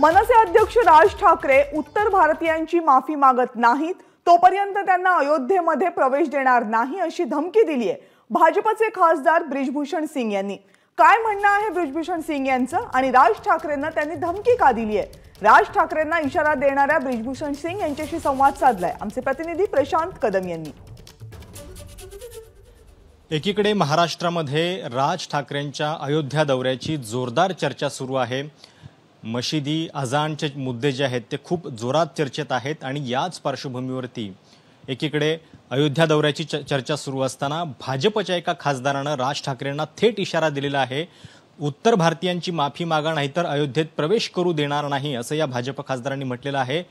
मनसे अध्यक्ष राज ठाकरे उत्तर भारतीयांची माफी मागत नाहीत तोपर्यंत त्यांना अयोध्येमध्ये प्रवेश देणार नाही अशी धमकी दिली आहे भाजपचे खासदार ब्रिजभूषण सिंग यांनी काय म्हणणं आहे ब्रिजभूषण सिंग यांचं आणि राज ठाकरेंना त्यांनी धमकी का दिली आहे राज ठाकरेंना इशारा देणाऱ्या ब्रिजभूषण सिंग यांच्याशी संवाद साधलाय आमचे प्रतिनिधी प्रशांत कदम यांनी एकीकडे महाराष्ट्रामध्ये राज ठाकरेंच्या अयोध्या दौऱ्याची जोरदार चर्चा सुरू आहे मशिदी अजानचे मुद्दे जे आहेत ते खूप जोरात चर्चेत आहेत आणि याच पार्श्वभूमीवरती एकीकडे अयोध्या दौऱ्याची चर्चा सुरू असताना भाजपच्या एका खासदारानं राज ठाकरेंना थेट इशारा दिलेला आहे उत्तर भारतीयांची माफी मागा नाहीतर अयोध्येत प्रवेश करू देणार नाही असं या भाजप खासदारांनी म्हटलेलं आहे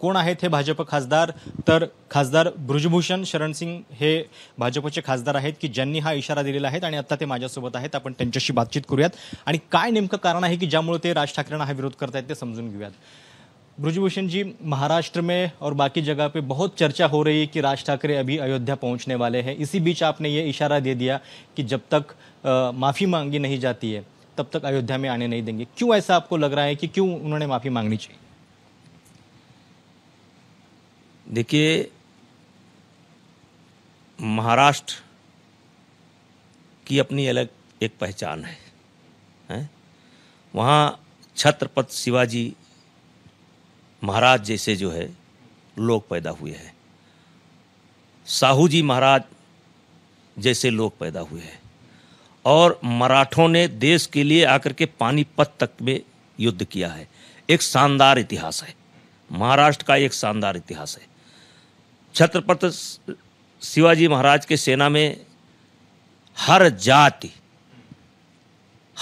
कोण आहेत हे भाजप खासदार तर खासदार ब्रजभूषण शरणसिंग हे भाजपचे खासदार आहेत की ज्यांनी हा इशारा दिलेला आहे आणि आत्ता ते माझ्यासोबत आहेत आपण त्यांच्याशी बातचीत करूयात आणि काय नेमकं कारण आहे की ज्यामुळे ते राज ठाकरेंना हा विरोध करतायत ते समजून घेऊयात ब्रुजभूषण जी महाराष्ट्र में और बाकी जगह पे बहुत चर्चा हो रही है कि राज ठाकरे अभी अयोध्या पहुंचने वाले हैं इसी बीच आपने ये इशारा दे दिया कि जब तक माफ़ी मांगी नहीं जाती है तब तक अयोध्या में आने नहीं देंगे क्यों ऐसा आपको लग रहा है कि क्यों उन्होंने माफ़ी मांगनी चाहिए देखिए महाराष्ट्र की अपनी अलग एक पहचान है है वहाँ छत्रपति शिवाजी महाराज जैसे जो है लोग पैदा हुए हैं साहू जी महाराज जैसे लोग पैदा हुए हैं और मराठों ने देश के लिए आकर के पानीपत तक में युद्ध किया है एक शानदार इतिहास है महाराष्ट्र का एक शानदार इतिहास है छत्रपति शिवाजी महाराज के सेना में हर जाति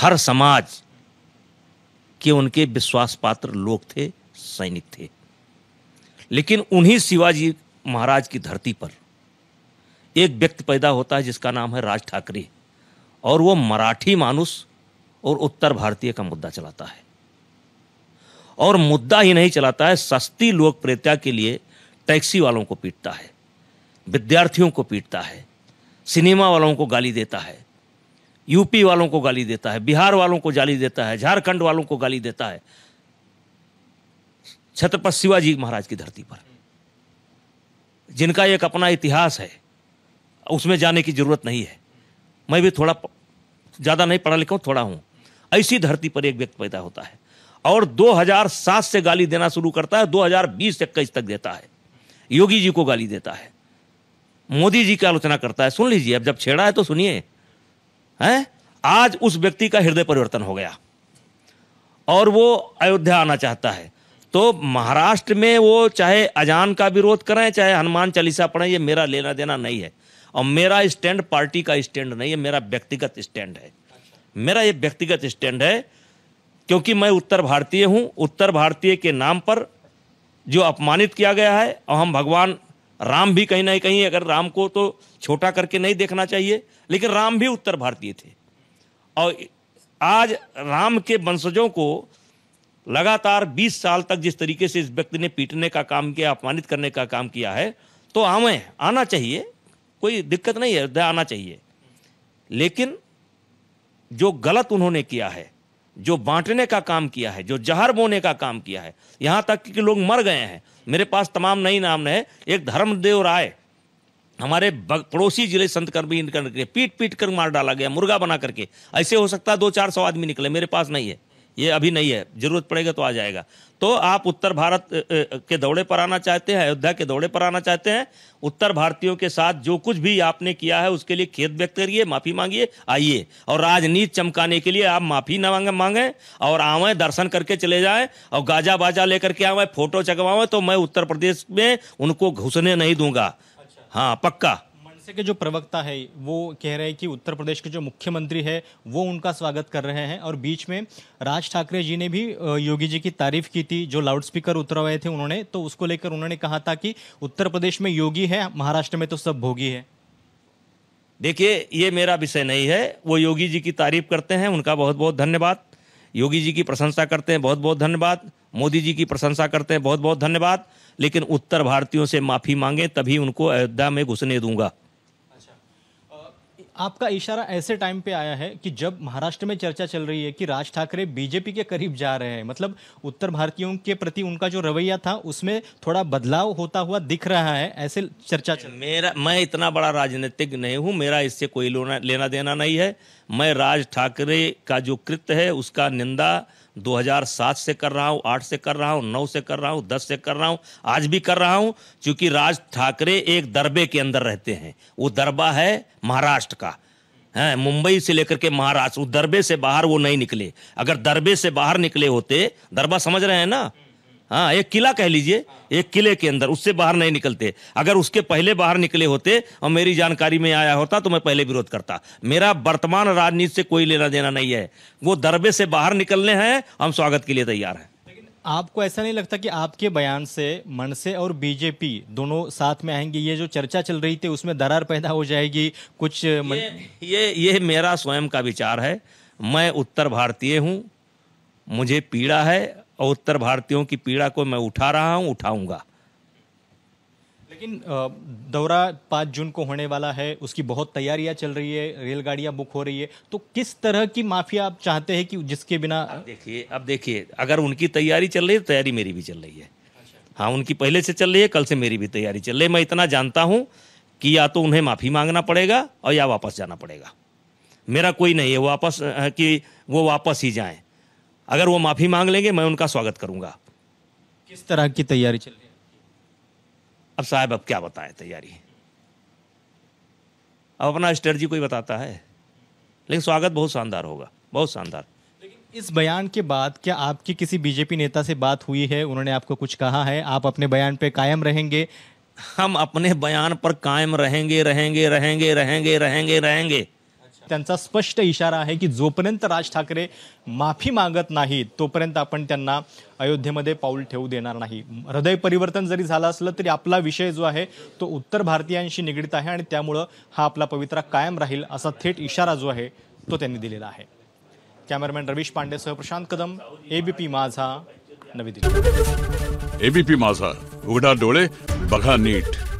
हर समाज के उनके विश्वास पात्र लोग थे सैनिक थे लेकिन उन्हीं शिवाजी महाराज की धरती पर एक व्यक्ति पैदा होता है जिसका नाम है राज ठाकरे और वो मराठी मानुष और उत्तर भारतीय का मुद्दा चलाता है और मुद्दा ही नहीं चलाता है सस्ती लोकप्रियता के लिए टैक्सी वालों को पीटता है विद्यार्थियों को पीटता है सिनेमा वालों को गाली देता है यूपी वालों को गाली देता है बिहार वालों को गाली देता है झारखंड वालों को गाली देता है छत्रपति शिवाजी महाराज की धरती पर जिनका एक अपना इतिहास है उसमें जाने की जरूरत नहीं है मैं भी थोड़ा ज़्यादा नहीं पढ़ा लिखा थोड़ा हूं ऐसी धरती पर एक व्यक्ति पैदा होता है और 2007 से गाली देना शुरू करता है 2020 इक्कीस तक देता है योगी जी को गाली देता है मोदी जी की आलोचना करता है सुन लीजिए अब जब छेड़ा है तो सुनिए हैं आज उस व्यक्ति का हृदय परिवर्तन हो गया और वो अयोध्या आना चाहता है तो महाराष्ट्र में वो चाहे अजान का विरोध करें चाहे हनुमान चालीसा पढ़ें ये मेरा लेना देना नहीं है और मेरा स्टैंड पार्टी का स्टैंड नहीं है मेरा व्यक्तिगत स्टैंड है मेरा ये व्यक्तिगत स्टैंड है क्योंकि मैं उत्तर भारतीय हूँ उत्तर भारतीय के नाम पर जो अपमानित किया गया है और हम भगवान राम भी कहीं ना कहीं अगर राम को तो छोटा करके नहीं देखना चाहिए लेकिन राम भी उत्तर भारतीय थे और आज राम के वंशजों को लगातार 20 साल तक जिस तरीके से इस व्यक्ति ने पीटने का काम किया अपमानित करने का काम किया है तो हमें आना चाहिए कोई दिक्कत नहीं है आना चाहिए लेकिन जो गलत उन्होंने किया है जो बांटने का काम किया है जो जहर बोने का काम किया है यहां तक कि लोग मर गए हैं मेरे पास तमाम नई नाम है एक धर्मदेव राय हमारे पड़ोसी जिले संत कर्मी करके पीट पीट कर मार डाला गया मुर्गा बना करके ऐसे हो सकता है दो चार सौ आदमी निकले मेरे पास नहीं है ये अभी नहीं है जरूरत पड़ेगा तो आ जाएगा तो आप उत्तर भारत के दौड़े पर आना चाहते हैं अयोध्या के दौड़े पर आना चाहते हैं उत्तर भारतीयों के साथ जो कुछ भी आपने किया है उसके लिए खेद व्यक्त करिए माफी मांगिए आइए और राजनीति चमकाने के लिए आप माफी ना मांगे मांगे और आवे दर्शन करके चले जाए और गाजा बाजा लेकर के आवे फोटो चकवाए तो मैं उत्तर प्रदेश में उनको घुसने नहीं दूंगा अच्छा। हाँ पक्का जैसे कि जो प्रवक्ता है वो कह रहे हैं कि उत्तर प्रदेश के जो मुख्यमंत्री है वो उनका स्वागत कर रहे हैं और बीच में राज ठाकरे जी ने भी योगी जी की तारीफ की थी जो लाउडस्पीकर उतरवाए थे उन्होंने तो उसको लेकर उन्होंने कहा था कि उत्तर प्रदेश में योगी है महाराष्ट्र में तो सब भोगी है देखिए ये मेरा विषय नहीं है वो योगी जी की तारीफ करते हैं उनका बहुत बहुत धन्यवाद योगी जी की प्रशंसा करते हैं बहुत बहुत धन्यवाद मोदी जी की प्रशंसा करते हैं बहुत बहुत धन्यवाद लेकिन उत्तर भारतीयों से माफ़ी मांगे तभी उनको अयोध्या में घुसने दूंगा आपका इशारा ऐसे टाइम पे आया है कि जब महाराष्ट्र में चर्चा चल रही है कि राज ठाकरे बीजेपी के करीब जा रहे हैं मतलब उत्तर भारतीयों के प्रति उनका जो रवैया था उसमें थोड़ा बदलाव होता हुआ दिख रहा है ऐसे चर्चा चल मेरा मैं इतना बड़ा राजनीतिक नहीं हूँ मेरा इससे कोई लेना देना नहीं है मैं राज ठाकरे का जो कृत्य है उसका निंदा 2007 से कर रहा हूँ आठ से कर रहा हूँ नौ से कर रहा हूँ दस से कर रहा हूँ आज भी कर रहा हूँ क्योंकि राज ठाकरे एक दरबे के अंदर रहते हैं वो दरबा है महाराष्ट्र का हैं मुंबई से लेकर के महाराष्ट्र दरबे से बाहर वो नहीं निकले अगर दरबे से बाहर निकले होते दरबा समझ रहे हैं ना हाँ एक किला कह लीजिए एक किले के अंदर उससे बाहर नहीं निकलते अगर उसके पहले बाहर निकले होते और मेरी जानकारी में आया होता तो मैं पहले विरोध करता मेरा वर्तमान राजनीति से कोई लेना देना नहीं है वो दरबे से बाहर निकलने हैं हम स्वागत के लिए तैयार हैं आपको ऐसा नहीं लगता कि आपके बयान से मनसे और बीजेपी दोनों साथ में आएंगे ये जो चर्चा चल रही थी उसमें दरार पैदा हो जाएगी कुछ मन... ये, ये ये मेरा स्वयं का विचार है मैं उत्तर भारतीय हूँ मुझे पीड़ा है और उत्तर भारतीयों की पीड़ा को मैं उठा रहा हूँ उठाऊँगा लेकिन दौरा पाँच जून को होने वाला है उसकी बहुत तैयारियां चल रही है रेलगाड़ियां बुक हो रही है तो किस तरह की माफिया आप चाहते हैं कि जिसके बिना देखिए अब देखिए अगर उनकी तैयारी चल रही है तो तैयारी मेरी भी चल रही है अच्छा। हाँ उनकी पहले से चल रही है कल से मेरी भी तैयारी चल रही है मैं इतना जानता हूँ कि या तो उन्हें माफ़ी मांगना पड़ेगा और या वापस जाना पड़ेगा मेरा कोई नहीं है वापस कि वो वापस ही जाएं अगर वो माफ़ी मांग लेंगे मैं उनका स्वागत करूंगा किस तरह की तैयारी चल रही है अब साहब अब क्या बताएं तैयारी अब अपना स्ट्रेटजी कोई बताता है लेकिन स्वागत बहुत शानदार होगा बहुत शानदार इस बयान के बाद क्या आपकी किसी बीजेपी नेता से बात हुई है उन्होंने आपको कुछ कहा है आप अपने बयान पे कायम रहेंगे हम अपने बयान पर कायम रहेंगे रहेंगे रहेंगे रहेंगे रहेंगे रहेंगे त्यांचा स्पष्ट इशारा आहे की जोपर्यंत राज ठाकरे माफी मागत नाहीत तोपर्यंत आपण त्यांना अयोध्येमध्ये पाऊल ठेवू देणार नाही हृदय परिवर्तन जरी झालं असलं तरी आपला विषय जो आहे तो उत्तर भारतीयांशी निगडीत आहे आणि त्यामुळं हा आपला पवित्रा कायम राहील असा थेट इशारा जो आहे तो त्यांनी दिलेला आहे कॅमेरामॅन रवीश पांडेसह प्रशांत कदम एबीपी माझा नवी दिल्ली एबीपी माझा उघडा डोळे बघा नीट